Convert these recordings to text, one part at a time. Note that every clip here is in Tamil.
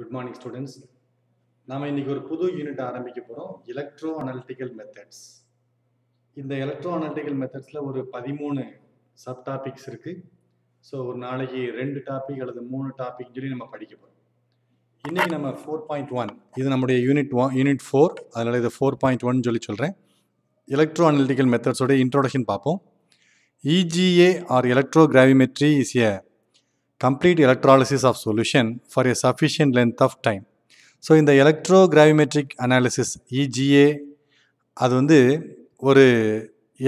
குட் மார்னிங் ஸ்டூடெண்ட்ஸ் நாம் இன்னைக்கு ஒரு புது யூனிட் ஆரம்பிக்க போகிறோம் எலக்ட்ரோ அனாலிட்டிக்கல் மெத்தட்ஸ் இந்த எலக்ட்ரோ அனாலிட்டிக்கல் மெத்தட்ஸில் ஒரு பதிமூணு சப் டாபிக்ஸ் இருக்குது ஸோ ஒரு நாளைக்கு ரெண்டு டாபிக் அல்லது மூணு டாபிக் சொல்லி நம்ம படிக்க போகிறோம் இன்னைக்கு நம்ம ஃபோர் பாயிண்ட் ஒன் இது நம்முடைய யூனிட் ஒன் யூனிட் ஃபோர் அதனால் இது ஃபோர் பாயிண்ட் ஒன் சொல்லி சொல்கிறேன் எலக்ட்ரோ அனாலிட்டிக்கல் மெத்தட்ஸோட இன்ட்ரோடக்ஷன் பார்ப்போம் or electro gravimetry is a complete electrolysis of solution for a sufficient length of time so இந்த எலக்ட்ரோகிராவிமெட்ரிக் அனாலிசிஸ் இஜிஏ அது வந்து ஒரு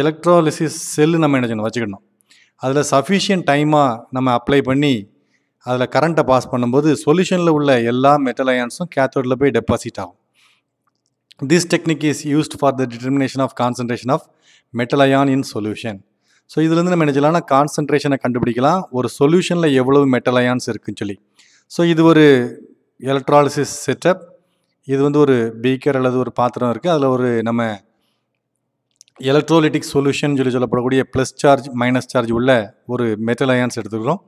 எலக்ட்ரோலிசிஸ் செல்லு நம்ம என்ன செய்யணும் வச்சுக்கணும் அதில் சஃபிஷியன்ட் டைமாக நம்ம அப்ளை பண்ணி அதில் கரண்ட்டை பாஸ் பண்ணும்போது சொல்யூஷனில் உள்ள எல்லா மெட்டல் அயான்ஸும் கேத்தோடில் போய் டெபாசிட் ஆகும் this technique is used for the determination of concentration of metal ion in solution so இதுலேருந்து நம்ம என்ன செய்யலாம்னா கான்சன்ட்ரேஷனை கண்டுபிடிக்கலாம் ஒரு சொல்யூஷனில் எவ்வளவு மெட்டல் அயான்ஸ் இருக்குன்னு சொல்லி ஸோ இது ஒரு எலக்ட்ராலிசிஸ் செட்டப் இது வந்து ஒரு பீக்கர் அல்லது ஒரு பாத்திரம் இருக்குது அதில் ஒரு நம்ம எலக்ட்ரோலிட்டிக் சொல்யூஷன் சொல்லி சொல்லப்படக்கூடிய ப்ளஸ் சார்ஜ் மைனஸ் சார்ஜ் உள்ள ஒரு மெட்டல் அயான்ஸ் எடுத்துக்கிறோம்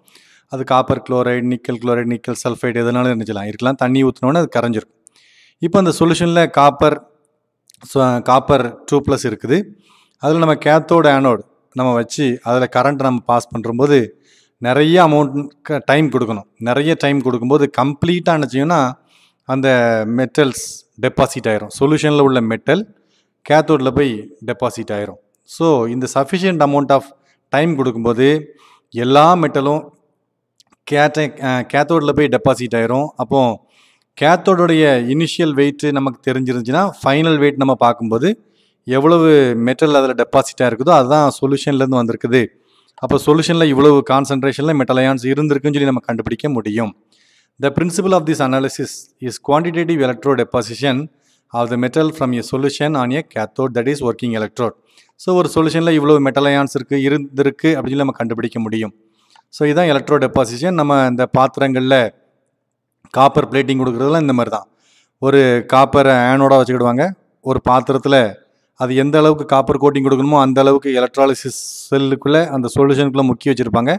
அது copper chloride nickel chloride nickel sulphide எதனாலும் நினைச்சலாம் இருக்கலாம் தண்ணி ஊற்றினோன்னே அது கரைஞ்சிருக்கும் இப்போ அந்த சொல்யூஷனில் காப்பர் காப்பர் டூ ப்ளஸ் இருக்குது அதில் நம்ம கேத்தோடு ஆனோடு நம்ம வச்சு அதில் கரண்ட் நம்ம பாஸ் பண்ணுறம்போது நிறைய அமௌண்ட் டைம் கொடுக்கணும் நிறைய டைம் கொடுக்கும்போது கம்ப்ளீட்டாக நினச்சிங்கன்னா அந்த மெட்டல்ஸ் டெபாசிட் ஆயிரும் சொல்யூஷனில் உள்ள மெட்டல் கேத்தோடில் போய் டெபாசிட் ஆயிரும் ஸோ இந்த சஃபிஷியன்ட் அமௌண்ட் ஆஃப் டைம் கொடுக்கும்போது எல்லா மெட்டலும் கேட்ட கேத்தோடில் போய் டெபாசிட் ஆயிரும் அப்போது கேத்தோடைய இனிஷியல் வெயிட்டு நமக்கு தெரிஞ்சிருந்துச்சுன்னா ஃபைனல் வெயிட் நம்ம பார்க்கும்போது எவ்வளவு மெட்டல் அதில் டெபாசிட்டாக இருக்குதோ அதுதான் சொல்யூஷன்லேருந்து வந்திருக்குது அப்போ சொல்யூஷனில் இவ்வளவு கான்சன்ட்ரேஷனில் மெட்டல் அயான்ஸ் இருந்திருக்குன்னு சொல்லி நம்ம கண்டுபிடிக்க முடியும் the principle of this analysis is quantitative electro deposition of the metal from a solution on a cathode that is working electrode so ஒரு சொல்யூஷனில் இவ்வளோ மெட்டல் அயான்ஸ் இருக்குது இருந்திருக்கு அப்படின்னு நம்ம கண்டுபிடிக்க முடியும் ஸோ இதுதான் எலக்ட்ரோ டெபாசிஷன் நம்ம இந்த பாத்திரங்களில் காப்பர் பிளேட்டிங் கொடுக்குறதுலாம் இந்த மாதிரி தான் ஒரு காப்பரை ஆனோடாக வச்சுக்கிடுவாங்க ஒரு பாத்திரத்தில் அது எந்த அளவுக்கு காப்பர் கோட்டிங் கொடுக்கணுமோ அந்த அளவுக்கு எலக்ட்ராலிசிஸ் செல்லுக்குள்ளே அந்த சொல்யூஷனுக்குள்ளே முக்கிய வச்சுருப்பாங்க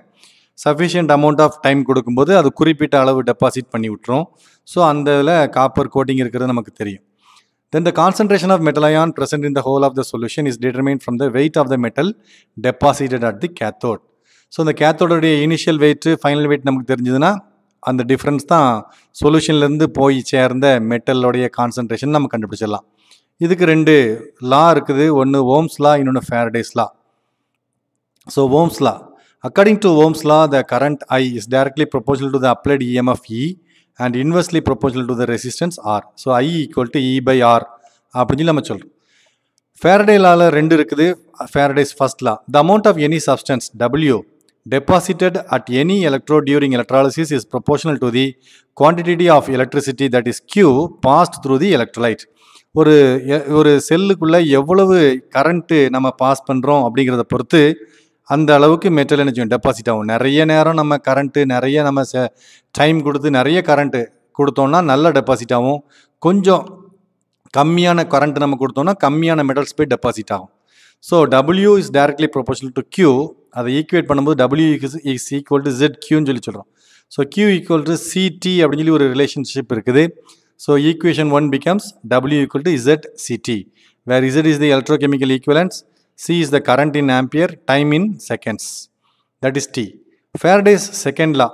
சஃபிஷியன்ட் அமௌண்ட் ஆஃப் டைம் கொடுக்கும்போது அது குறிப்பிட்ட அளவு டெபாசிட் பண்ணி விட்டுரும் ஸோ அந்த இதில் காப்பர் கோட்டிங் இருக்கிறது நமக்கு தெரியும் then the concentration of metal present in the whole of the solution is determine from the weight of the metal deposited at the cathode so அந்த கேத்தோடைய இனிஷியல் வெயிட்டு ஃபைனல் வெயிட் நமக்கு தெரிஞ்சதுன்னா அந்த டிஃப்ரென்ஸ் தான் சொல்யூஷன்லேருந்து போய் சேர்ந்த மெட்டலோடைய கான்சன்ட்ரேஷன் நம்ம கண்டுபிடிச்சிடலாம் இதுக்கு ரெண்டு லா இருக்குது ஒன்று ஓம்ஸ் லா இன்னொன்று Faraday's law so Ohm's law according to Ohm's law the current I is directly proportional to the applied EMF E and inversely proportional to the resistance R so I equal to E by R அப்படின்னு சொல்லி நம்ம சொல்கிறோம் ஃபேரடே லாவில் ரெண்டு இருக்குது Faraday's first law the amount of any substance W deposited at any electro during electrolysis is proportional to the quantity of electricity that is Q passed through the electrolyte ஒரு ஒரு செல்லுக்குள்ளே எவ்வளவு கரண்ட்டு நம்ம பாஸ் பண்ணுறோம் அப்படிங்கிறத பொறுத்து அந்த அளவுக்கு மெட்டல் எனர்ஜி டெபாசிட் ஆகும் நிறைய நேரம் நம்ம கரண்ட்டு நிறைய நம்ம ச டைம் கொடுத்து நிறைய கரண்ட்டு கொடுத்தோம்னா நல்ல டெபாசிட் ஆகும் கொஞ்சம் கம்மியான கரண்ட் நம்ம கொடுத்தோம்னா கம்மியான மெட்டல்ஸ் போய் டெபாசிட் ஆகும் so W is directly proportional to Q அதை ஈக்குவேட் பண்ணும்போது W is equal to Z கியூன்னு சொல்லி சொல்கிறோம் so Q equal to CT அப்படின்னு சொல்லி ஒரு ரிலேஷன்ஷிப் இருக்குது So equation 1 becomes W equal to ZCT, where Z is the electrochemical equivalence, C is the current in ampere, time in seconds. That is T. Faraday's second law.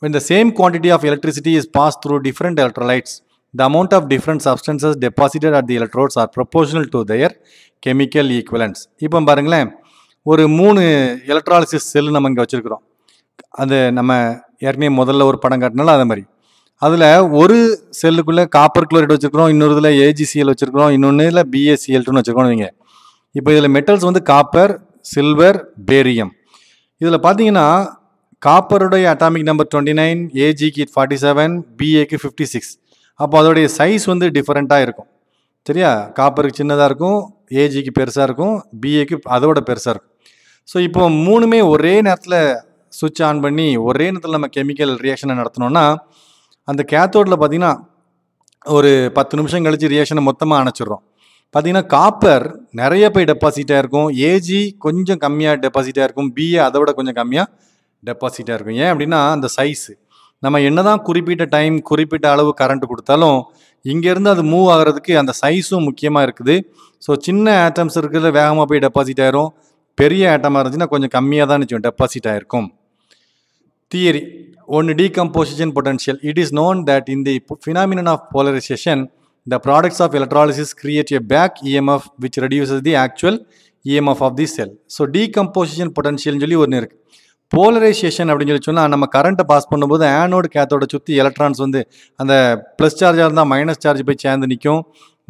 When the same quantity of electricity is passed through different electrolytes, the amount of different substances deposited at the electrodes are proportional to their chemical equivalents. இப்போ பாருங்களேன் ஒரு மூணு எலக்ட்ராலிசிஸ் செல் நம்ம இங்கே வச்சுருக்கிறோம் அது நம்ம ஏற்கனவே முதல்ல ஒரு படம் காட்டினாலும் அது மாதிரி அதில் ஒரு செல்லுக்குள்ளே காப்பர் குளோரைட் வச்சுருக்கிறோம் இன்னொரு இதில் ஏஜிசிஎல் வச்சுருக்கிறோம் இன்னொன்று இதில் பிஎஸ்சிஎல்ட்டுன்னு வச்சுருக்கோம் நீங்கள் இப்போ இதில் மெட்டல்ஸ் வந்து காப்பர் சில்வர் பேரியம் இதில் பார்த்தீங்கன்னா காப்பருடைய அட்டாமிக் நம்பர் டுவெண்ட்டி நைன் ஏஜிக்கு ஃபார்ட்டி செவன் பிஏக்கு ஃபிஃப்டி சிக்ஸ் அப்போ அதோடைய சைஸ் வந்து டிஃப்ரெண்ட்டாக இருக்கும் சரியா காப்பருக்கு சின்னதாக இருக்கும் ஏஜிக்கு பெருசாக இருக்கும் பிஏக்கு அதோட பெருசாக இருக்கும் ஸோ இப்போ மூணுமே ஒரே நேரத்தில் சுவிட்ச் ஆன் பண்ணி ஒரே நேரத்தில் நம்ம கெமிக்கல் ரியாக்ஷனை நடத்தினோன்னா அந்த கேத்தோடில் பார்த்திங்கன்னா ஒரு பத்து நிமிஷம் கழித்து ரியாக்ஷனை மொத்தமாக அணைச்சிடுறோம் பார்த்திங்கன்னா காப்பர் நிறைய போய் டெபாசிட்டாக இருக்கும் ஏஜி கொஞ்சம் கம்மியாக டெபாசிட்டாக இருக்கும் பிஏ அதை விட கொஞ்சம் கம்மியாக டெபாசிட்டாக இருக்கும் ஏன் அப்படின்னா அந்த சைஸு நம்ம என்ன தான் குறிப்பிட்ட டைம் குறிப்பிட்ட அளவு கரண்ட் கொடுத்தாலும் இங்கேருந்து அது மூவ் ஆகிறதுக்கு அந்த சைஸும் முக்கியமாக இருக்குது ஸோ சின்ன ஆட்டம்ஸ் இருக்கிறது வேகமாக போய் டெபாசிட் ஆயிரும் பெரிய ஆட்டமாக இருந்துச்சுன்னா கொஞ்சம் கம்மியாக தான் நிச்சயம் டெபாசிட் ஆகிருக்கும் theory on decomposition potential it is known that in the phenomenon of polarization the products of electrolysis create a back emf which reduces the actual emf of the cell so decomposition பொட்டன்ஷியல்னு சொல்லி ஒன்று இருக்கு போலரைசேஷன் அப்படின்னு சொல்லி சொன்னால் நம்ம கரண்ட்டை பாஸ் பண்ணும்போது ஆனோடு கேத்தோட சுற்றி எலக்ட்ரான்ஸ் வந்து அந்த ப்ளஸ் சார்ஜாக இருந்தால் மைனஸ் சார்ஜ் போய் சேர்ந்து நிற்கும்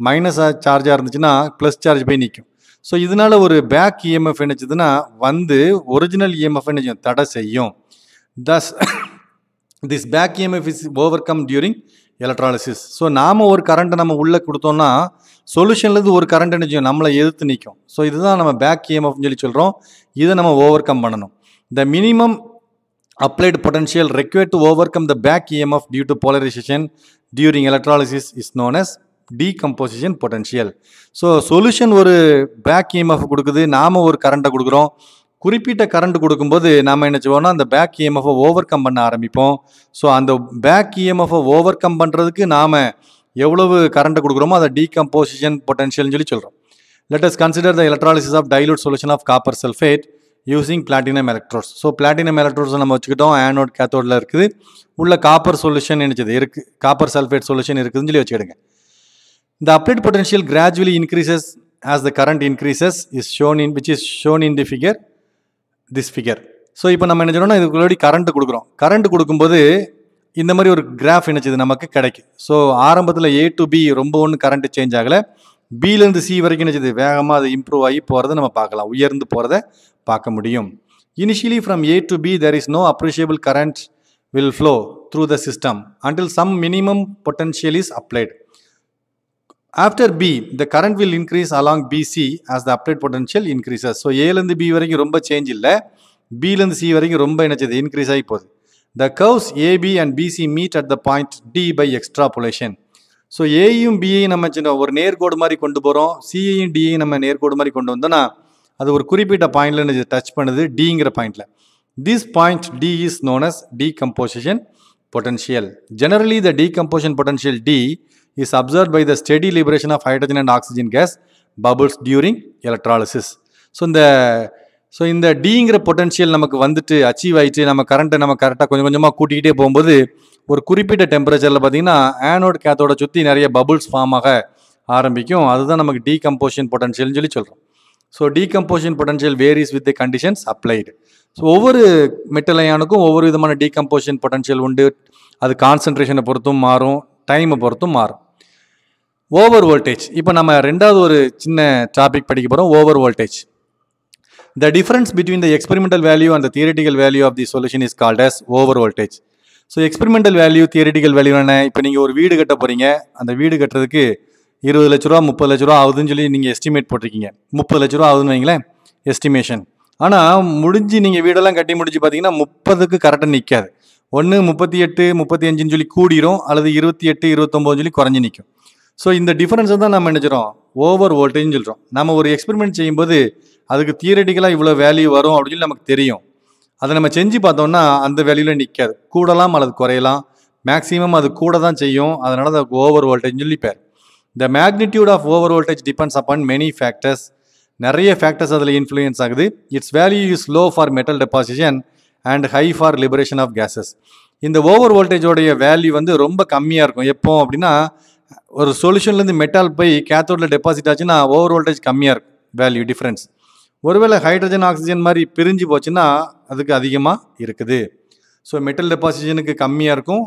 மைனஸ் சார்ஜாக இருந்துச்சுன்னா ப்ளஸ் சார்ஜ் போய் நிற்கும் ஸோ இதனால் ஒரு பேக் இஎம்எஃப் e என்னச்சுதுன்னா வந்து ஒரிஜினல் இஎம்எஃப் e என்ன தடை செய்யும் thus this back EMF is overcome during electrolysis so நாம் ஒரு கரண்ட்டை நம்ம உள்ளே கொடுத்தோம்னா சொல்யூஷன்லேருந்து ஒரு கரண்ட் என்ன நம்மளை எதிர்த்து நிற்கும் ஸோ இதுதான் நம்ம பேக் இஎம்எஃப்னு சொல்லி சொல்கிறோம் இதை நம்ம ஓவர் கம் பண்ணணும் the minimum applied potential required to overcome the back EMF due to polarisation during electrolysis is known as decomposition potential so solution ஒரு பேக் இஎம்எஃப் கொடுக்குது நாம் ஒரு கரண்ட்டை கொடுக்குறோம் குறிப்பிட்ட கரண்ட் கொடுக்கும்போது நாம் என்ன செய்வோம்னா அந்த பேக் இஎம்எஃப்ஐ ஓவர் கம் பண்ண ஆரம்பிப்போம் ஸோ அந்த பேக் இஎம்எஃப்பை ஓவர் கம் பண்ணுறதுக்கு நாம் எவ்வளவு கரண்ட்டை கொடுக்குறோமோ அதை டீகம்போசிஷன் பொட்டன்ஷியல்னு சொல்லி சொல்கிறோம் let us consider the electrolysis of dilute solution of copper sulphate using platinum electrodes so platinum electrodes நம்ம வச்சுக்கிட்டோம் ஆனோட் கேத்தோடில் இருக்குது உள்ள காப்பர் சொல்யூஷன் நினைச்சது இருக்குது காப்பர் சல்ஃபேட் சொல்யூஷன் இருக்குதுன்னு சொல்லி வச்சுக்கிடுங்க இந்த update potential gradually increases as the current increases is shown in which is shown in the figure this figure so இப்போ நம்ம என்ன சொன்னோம்னா இதுக்கு கரண்ட் கொடுக்குறோம் கரண்ட் கொடுக்கும்போது இந்த மாதிரி ஒரு கிராஃப் என்னச்சது நமக்கு கிடைக்கும் ஸோ ஆரம்பத்தில் ஏ டு பி ரொம்ப ஒன்று கரண்ட் சேஞ்ச் ஆகலை பியிலேருந்து சி வரைக்கும் என்னச்சது வேகமாக அது இம்ப்ரூவ் ஆகி போகிறத நம்ம பார்க்கலாம் உயர்ந்து போகிறத பார்க்க முடியும் initially from A to B there is no appreciable current will flow through the system until some minimum potential is applied after B the current will increase along BC as the update potential increases so ஏலேருந்து பி வரைக்கும் ரொம்ப சேஞ்ச் இல்லை பிலேருந்து சி வரைக்கும் ரொம்ப என்னச்சது இன்க்ரீஸ் ஆகி போகுது the curves AB and BC meet at the point D by extrapolation so ஏயும் பியையும் நம்ம சின்ன ஒரு நேர்கோடு மாதிரி கொண்டு போகிறோம் சிஏயும் டிஐயும் நம்ம நேர்கோடு மாதிரி கொண்டு வந்தோம்னா அது ஒரு குறிப்பிட்ட பாயிண்டில் என்ன டச் பண்ணுது டிங்கிற பாயிண்டில் this point D is known as decomposition potential generally the decomposition potential D is observe by the steady liberation of hydrogen and oxygen gas bubbles during electrolysis. So இந்த ஸோ இந்த டிங்கிற பொட்டன்ஷியல் நமக்கு வந்துட்டு அச்சீவ் ஆயிட்டு நம்ம கரண்ட்டை நம்ம கரெக்டாக கொஞ்சம் கொஞ்சமாக கூட்டிக்கிட்டே போகும்போது ஒரு குறிப்பிட்ட டெம்பரேச்சரில் பார்த்தீங்கன்னா ஆனோட் கேத்தோட சுற்றி நிறைய பபுள்ஸ் ஃபார்மாக ஆரம்பிக்கும் அதுதான் நமக்கு டீகம்போஷன் பொட்டன்ஷியல்னு சொல்லி சொல்கிறோம் so decomposition potential varies with the conditions applied so ஒவ்வொரு மெட்டல் ஒவ்வொரு விதமான டீகம்போஷன் பொட்டன்ஷியல் உண்டு அது கான்சன்ட்ரேஷனை பொறுத்தும் மாறும் டைமை பொறுத்தும் மாறும் ஓவர் வோல்டேஜ் இப்போ நம்ம ரெண்டாவது ஒரு சின்ன டாபிக் படிக்க போகிறோம் over voltage the difference between the experimental value and the value of the solution is called as over voltage so experimental value theoretical value என்ன இப்போ நீங்கள் ஒரு வீடு கட்ட போகிறீங்க அந்த வீடு கட்டுறதுக்கு இருபது லட்ச ரூபா முப்பது லட்ச ரூபா ஆகுதுன்னு சொல்லி நீங்கள் எஸ்டிமேட் போட்டிருக்கீங்க முப்பது லட்ச ரூபா ஆகுதுன்னு வைங்களேன் எஸ்டிமேஷன் ஆனால் முடிஞ்சு நீங்கள் வீடெல்லாம் கட்டி முடிஞ்சு பார்த்தீங்கன்னா முப்பதுக்கு கரெக்டாக நிற்காது ஒன்று முப்பத்தி எட்டு முப்பத்தி அஞ்சுன்னு சொல்லி கூடிரும் அல்லது இருபத்தி எட்டு இருபத்தொம்போதுன்னு சொல்லி குறைஞ்சி நிற்கும் ஸோ இந்த டிஃபரன்ஸை தான் நம்ம நினச்சிரும் ஓவர் வோல்டேஜ்னு சொல்கிறோம் நம்ம ஒரு எக்ஸ்பெரிமெண்ட் செய்யும்போது அதுக்கு தியரட்டிக்கலாக இவ்வளோ வேல்யூ வரும் அப்படின்னு நமக்கு தெரியும் அதை நம்ம செஞ்சு பார்த்தோம்னா அந்த வேல்யூவில் நிற்காது கூடலாம் அல்லது குறையலாம் மேக்ஸிமம் அது கூட தான் செய்யும் அதனால் அதுக்கு ஓவர் வோல்டேஜ் சொல்லி பேர் the magnitude of over voltage depends upon many factors நிறைய ஃபேக்டர்ஸ் அதில் இன்ஃப்ளூயன்ஸ் ஆகுது its value is low for metal deposition and high for liberation of gases இந்த ஓவர் வோல்டேஜோடைய வேல்யூ வந்து ரொம்ப கம்மியாக இருக்கும் எப்போ அப்படின்னா ஒரு சொல்யூஷன்லேருந்து மெட்டால் போய் கேத்தோடில் டெபாசிட் ஆச்சுன்னா ஓவர் வோல்டேஜ் கம்மியாக இருக்கும் வேல்யூ டிஃப்ரென்ஸ் ஒருவேளை ஹைட்ரஜன் ஆக்சிஜன் மாதிரி பிரிஞ்சு போச்சுன்னா அதுக்கு அதிகமாக இருக்குது ஸோ மெட்டல் டெபாசிஷனுக்கு கம்மியாக இருக்கும்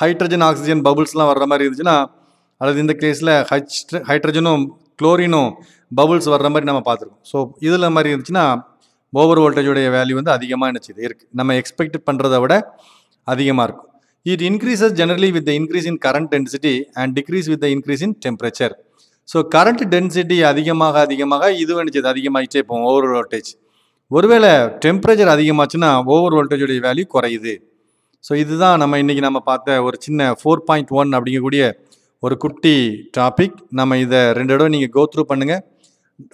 ஹைட்ரஜன் ஆக்சிஜன் பபுள்ஸ்லாம் வர்ற மாதிரி இருந்துச்சுன்னா அல்லது இந்த கேஸில் ஹைட் ஹைட்ரஜனும் குளோரினும் பபுள்ஸ் வர்ற மாதிரி நம்ம பார்த்துருக்கோம் ஸோ இதில் மாதிரி இருந்துச்சுன்னா ஓவர் வோல்டேஜோடைய வேல்யூ வந்து அதிகமாக நினச்சிது இருக்குது நம்ம எக்ஸ்பெக்ட் பண்ணுறதை விட அதிகமாக இருக்கும் it increases generally with the increase in current density and decrease with the increase so current density அதிகமாக அதிகமாக இது நினச்சது அதிகமாகிட்டே போகும் ஓவர் வோல்டேஜ் ஒருவேளை டெம்பரேச்சர் அதிகமாச்சுன்னா ஓவர் வோல்டேஜுடைய வேல்யூ குறையுது ஸோ இதுதான் நம்ம இன்றைக்கி நம்ம பார்த்த ஒரு சின்ன ஃபோர் பாயிண்ட் ஒன் அப்படிங்கக்கூடிய ஒரு குட்டி டாபிக் நம்ம இதை ரெண்டு இடம் நீங்கள் கோத்ரூ பண்ணுங்கள்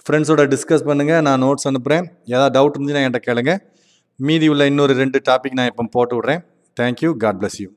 ஃப்ரெண்ட்ஸோட டிஸ்கஸ் பண்ணுங்கள் நான் நோட்ஸ் அனுப்புகிறேன் ஏதாவது டவுட் இருந்துச்சுன்னா என்கிட்ட கேளுங்க மீதி உள்ள இன்னொரு ரெண்டு டாபிக் நான் இப்போ போட்டு விட்றேன் தேங்க்யூ காட் பிளஸ் யூ